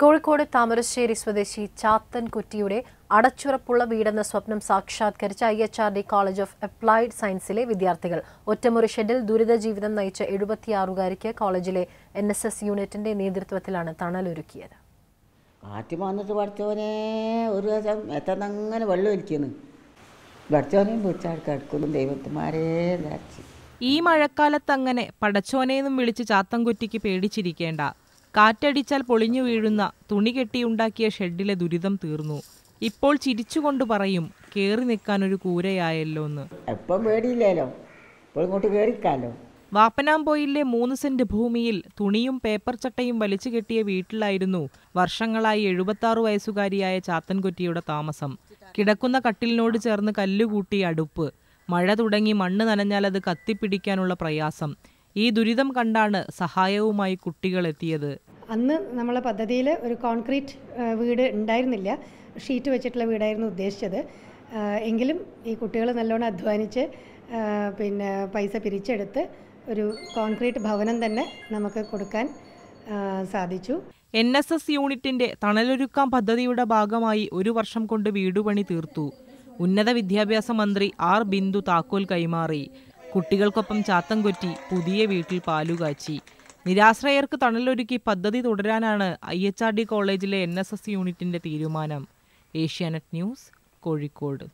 കോഴിക്കോട് താമരശ്ശേരി സ്വദേശി ചാത്തൻ കുറ്റിയുടെ അടച്ചുറപ്പുള്ള വീടെന്ന സ്വപ്നം സാക്ഷാത്കരിച്ച I H R D college of applied സയൻസിലെ വിദ്യാർത്ഥികൾ ഒറ്റമുറി ഷെഡിൽ ദുരിത ജീവിതം നയിച്ച എഴുപത്തിയാറുകാരിക്ക് കോളേജിലെ എൻ എസ് എസ് യൂണിറ്റിന്റെ നേതൃത്വത്തിലാണ് തണലൊരുക്കിയത് ആദ്യം വന്നിട്ട് പഠിച്ചവനെ ഒരു ദിവസം എത്തന്നങ്ങനെ വെള്ളം പഠിച്ചവനെയും പിടിച്ചാടുക്കടുക്കുന്നു ദൈവത്തിമാരേ ഈ മഴക്കാലത്തങ്ങനെ പടച്ചോനെയെന്നും വിളിച്ച് ചാത്തൻകുറ്റിക്ക് പേടിച്ചിരിക്കേണ്ട കാറ്റടിച്ചാൽ പൊളിഞ്ഞു വീഴുന്ന തുണി കെട്ടിയുണ്ടാക്കിയ ഷെഡിലെ ദുരിതം തീർന്നു ഇപ്പോൾ ചിരിച്ചുകൊണ്ട് പറയും കേറി നിൽക്കാൻ ഒരു കൂരയായല്ലോ എന്ന് പേടിയില്ലല്ലോ ഇങ്ങോട്ട് വാപ്പനാമ്പോയിലെ മൂന്ന് സെന്റ് ഭൂമിയിൽ തുണിയും പേപ്പർ ചട്ടയും വലിച്ചു കെട്ടിയ വീട്ടിലായിരുന്നു വർഷങ്ങളായി എഴുപത്താറ് വയസ്സുകാരിയായ ചാത്തൻകുറ്റിയുടെ താമസം കിടക്കുന്ന കട്ടിലിനോട് ചേർന്ന് കല്ലുകൂട്ടി അടുപ്പ് മഴ തുടങ്ങി മണ്ണ് നനഞ്ഞാൽ അത് കത്തിപ്പിടിക്കാനുള്ള പ്രയാസം ഈ ദുരിതം കണ്ടാണ് സഹായവുമായി കുട്ടികൾ എത്തിയത് അന്ന് നമ്മളെ പദ്ധതിയിൽ ഒരു കോൺക്രീറ്റ് വീട് ഉണ്ടായിരുന്നില്ല ഷീറ്റ് വെച്ചിട്ടുള്ള വീടായിരുന്നു ഉദ്ദേശിച്ചത് എങ്കിലും ഈ കുട്ടികൾ നല്ലോണം അധ്വാനിച്ച് പിന്നെ പൈസ പിരിച്ചെടുത്ത് ഒരു കോൺക്രീറ്റ് ഭവനം തന്നെ നമുക്ക് കൊടുക്കാൻ സാധിച്ചു എൻ എസ് എസ് യൂണിറ്റിന്റെ തണലൊരുക്കാം പദ്ധതിയുടെ ഭാഗമായി ഒരു വർഷം കൊണ്ട് വീടുപണി തീർത്തു ഉന്നത വിദ്യാഭ്യാസ മന്ത്രി ആർ ബിന്ദു താക്കോൽ കൈമാറി കുട്ടികൾക്കൊപ്പം ചാത്തം കൊറ്റി പുതിയ വീട്ടിൽ പാലുകാച്ചി നിരാശ്രയർക്ക് തണലൊരുക്കി പദ്ധതി തുടരാനാണ് ഐ എച്ച് ആർ ഡി കോളേജിലെ എൻ എസ് എസ് യൂണിറ്റിന്റെ തീരുമാനം ഏഷ്യാനെറ്റ് ന്യൂസ് കോഴിക്കോട്